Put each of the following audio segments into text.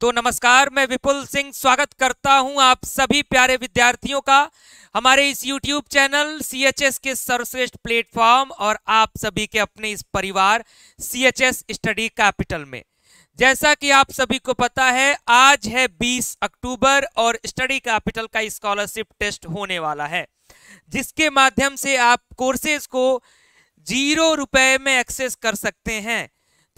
तो नमस्कार मैं विपुल सिंह स्वागत करता हूं आप सभी प्यारे विद्यार्थियों का हमारे इस YouTube channel C H S के सर्वश्रेष्ठ प्लेटफॉर्म और आप सभी के अपने इस परिवार C H S study capital में जैसा कि आप सभी को पता है आज है 20 अक्टूबर और स्टडी कैपिटल का स्कॉलरशिप टेस्ट होने वाला है जिसके माध्यम से आप कोर्सेज को जीरो रुपए में एक्सेस कर सकते हैं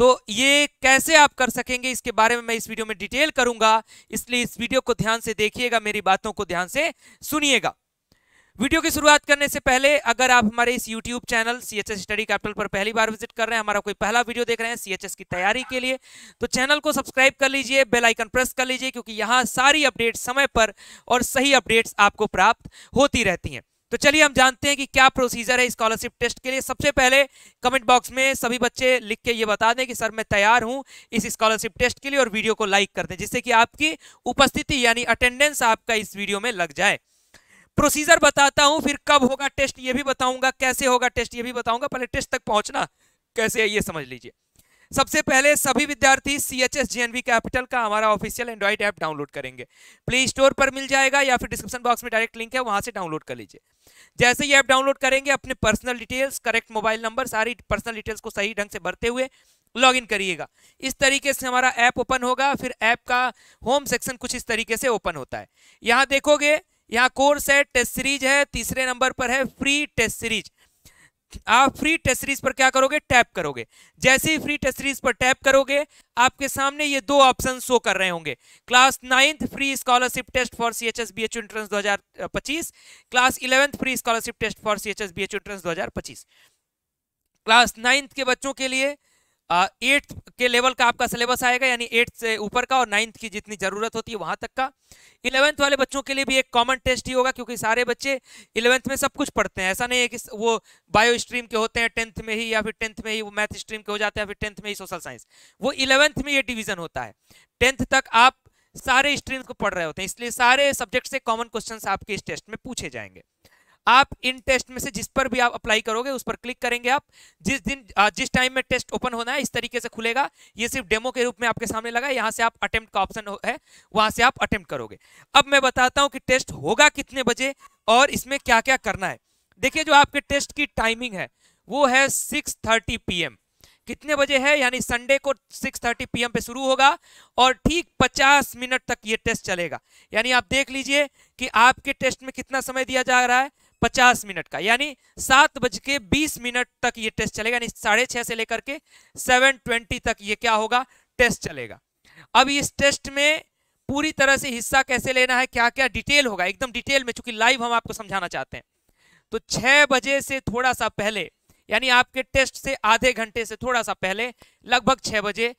तो ये कैसे आप कर सकेंगे इसके बारे में मैं इस वीडियो में डिटेल करूंगा इसलिए इस वीडियो को ध्यान से देखिएगा मेरी बातों को ध्यान से सुनिएगा वीडियो की शुरुआत करने से पहले अगर आप हमारे इस YouTube channel C H study capital पर पहली बार विजिट कर रहे हैं हमारा कोई पहला वीडियो देख रहे हैं सीएचएस की तैयारी के लिए तो चैनल को सब्सक्राइब कर लीजिए बेल आइकन प्रेस कर लीजिए क्योंकि यहाँ सारी अपडेट समय पर और सही अपडेट्स आपको प्राप्त होती रहती हैं तो चलिए हम जानते हैं कि क्या प्रोसीजर है स्कॉलरशिप टेस्ट के लिए सबसे पहले कमेंट बॉक्स में सभी बच्चे लिख के ये बता दें कि सर मैं तैयार हूं इस स्कॉलरशिप टेस्ट के लिए और वीडियो को लाइक कर दें जिससे कि आपकी उपस्थिति यानी अटेंडेंस आपका इस वीडियो में लग जाए प्रोसीजर बताता हूं फिर कब होगा टेस्ट ये भी बताऊंगा कैसे होगा टेस्ट ये भी बताऊंगा पहले टेस्ट तक पहुंचना कैसे है ये समझ लीजिए सबसे पहले सभी विद्यार्थी सी एच एस कैपिटल का हमारा ऑफिशियल एंड्रॉइड ऐप डाउनलोड करेंगे प्ले स्टोर पर मिल जाएगा या फिर डिस्क्रिप्शन बॉक्स में डायरेक्ट लिंक है वहां से डाउनलोड कर लीजिए जैसे ही ऐप डाउनलोड करेंगे अपने personal details correct mobile number सारी पर्सनल डिटेल्स को सही ढंग से भरते हुए लॉगिन करिएगा इस तरीके से हमारा ऐप ओपन होगा फिर ऐप का होम सेक्शन कुछ इस तरीके से ओपन होता है यहाँ देखोगे यहाँ कोर्स है टेस्ट सीरीज है तीसरे नंबर पर है फ्री टेस्ट सीरीज आप फ्री टेस्ट सीरीज पर क्या करोगे टैप करोगे जैसे ही फ्री टेस्ट सीरीज पर टैप करोगे आपके सामने ये दो ऑप्शन शो कर रहे होंगे class ninth free scholarship test for C H S B H entrance दो हजार पच्चीस class eleventh free scholarship test for C H S B H entrance दो हजार पच्चीस क्लास नाइन्थ के बच्चों के लिए एट्थ के लेवल का आपका सिलेबस आएगा यानी एट्थ से ऊपर का और नाइन्थ की जितनी ज़रूरत होती है वहां तक का इलेवेंथ वाले बच्चों के लिए भी एक कॉमन टेस्ट ही होगा क्योंकि सारे बच्चे इलेवंथ में सब कुछ पढ़ते हैं ऐसा नहीं है कि वो बायो स्ट्रीम के होते हैं टेंथ में ही या फिर टेंथ में ही वो मैथ स्ट्रीम के हो जाते हैं फिर टेंथ में ही सोशल साइंस वो इलेवंथ में ये डिवीज़न होता है टेंथ तक आप सारे स्ट्रीम को पढ़ रहे होते हैं इसलिए सारे सब्जेक्ट से कॉमन क्वेश्चन आपके इस टेस्ट में पूछे जाएंगे आप इन टेस्ट में से जिस पर भी आप अप्लाई करोगे उस पर क्लिक करेंगे आप जिस दिन जिस टाइम में टेस्ट ओपन होना है इस तरीके से खुलेगा ये सिर्फ डेमो के रूप में आपके सामने लगा यहाँ से आप अटेम्प्ट का ऑप्शन है वहाँ से आप अटेम्प्ट करोगे अब मैं बताता हूँ कि टेस्ट होगा कितने बजे और इसमें क्या क्या करना है देखिए जो आपके टेस्ट की टाइमिंग है वो है सिक्स थर्टी कितने बजे है यानी संडे को 6:30 पी पे शुरू होगा और ठीक 50 मिनट तक ये टेस्ट चलेगा यानी आप देख लीजिए कि आपके टेस्ट में कितना समय दिया जा रहा है पचास मिनट का यानी सात बज के बीस मिनट तक ये टेस्ट चलेगा यानी साढ़े छह से लेकर के सेवन ट्वेंटी तक ये क्या होगा टेस्ट चलेगा अब इस टेस्ट में पूरी तरह से हिस्सा कैसे लेना है क्या क्या डिटेल होगा एकदम डिटेल में चूंकि लाइव हम आपको समझाना चाहते हैं तो छह बजे से थोड़ा सा पहले यानी आपके टेस्ट से आधे घंटे से थोड़ा सा पहले लगभग छह बजे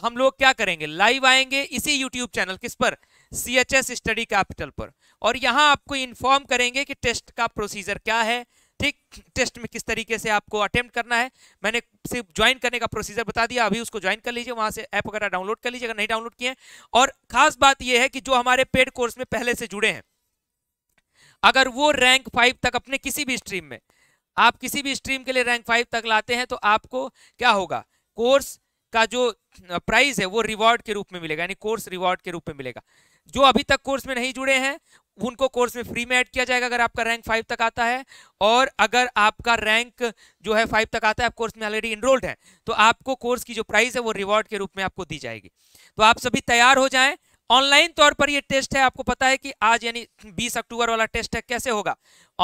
हम लोग क्या करेंगे लाइव आएंगे इसी यूट्यूब चैनल किस पर C H S study capital पर और यहाँ आपको इन्फॉर्म करेंगे कि टेस्ट का प्रोसीजर क्या है ठीक टेस्ट में किस तरीके से आपको अटेम्प्ट करना है मैंने सिर्फ ज्वाइन करने का प्रोसीजर बता दिया अभी उसको ज्वाइन कर लीजिए वहाँ से ऐप वगैरह डाउनलोड कर लीजिए अगर नहीं डाउनलोड किए और खास बात यह है कि जो हमारे पेड कोर्स में पहले से जुड़े हैं अगर वो रैंक फाइव तक अपने किसी भी स्ट्रीम में आप किसी भी स्ट्रीम के लिए रैंक फाइव तक लाते हैं तो आपको क्या होगा कोर्स का जो प्राइज है वो रिवॉर्ड के रूप में मिलेगा यानी कोर्स रिवॉर्ड के रूप में मिलेगा जो अभी तक कोर्स में नहीं जुड़े हैं उनको कोर्स में फ्री में ऐड किया जाएगा अगर आपका रैंक फाइव तक आता है और अगर आपका रैंक जो है फाइव तक आता है आप कोर्स में ऑलरेडी इनरोल्ड है तो आपको कोर्स की जो प्राइस है वो रिवॉर्ड के रूप में आपको दी जाएगी तो आप सभी तैयार हो जाएं ऑनलाइन तौर पर यह टेस्ट है आपको पता है कि आज यानी 20 अक्टूबर वाला टेस्ट है कैसे होगा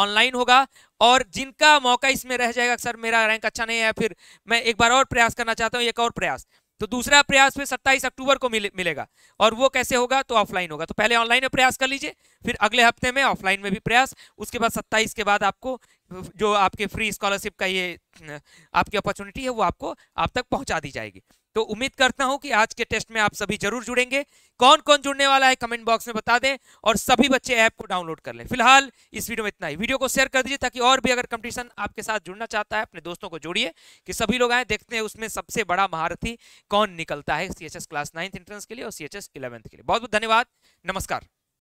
ऑनलाइन होगा और जिनका मौका इसमें रह जाएगा सर मेरा रैंक अच्छा नहीं है फिर मैं एक बार और प्रयास करना चाहता हूँ एक और प्रयास तो दूसरा प्रयास फिर 27 अक्टूबर को मिले, मिलेगा और वो कैसे होगा तो ऑफलाइन होगा तो पहले ऑनलाइन में प्रयास कर लीजिए फिर अगले हफ्ते में ऑफलाइन में भी प्रयास उसके बाद 27 के बाद आपको जो आपके फ्री स्कॉलरशिप का ये आपकी अपॉर्चुनिटी है वो आपको आप तक पहुंचा दी जाएगी तो उम्मीद करता हूं कि आज के टेस्ट में आप सभी जरूर जुड़ेंगे कौन कौन जुड़ने वाला है कमेंट बॉक्स में बता दें और सभी बच्चे ऐप को डाउनलोड कर लें फिलहाल इस वीडियो में इतना ही वीडियो को शेयर कर दीजिए ताकि और भी अगर कंपटीशन आपके साथ जुड़ना चाहता है अपने दोस्तों को जोड़िए कि सभी लोग आए देखते हैं उसमें सबसे बड़ा महारथी कौन निकलता है सी क्लास नाइन्थ एंट्रेंस के लिए और सी एच के लिए बहुत बहुत धन्यवाद नमस्कार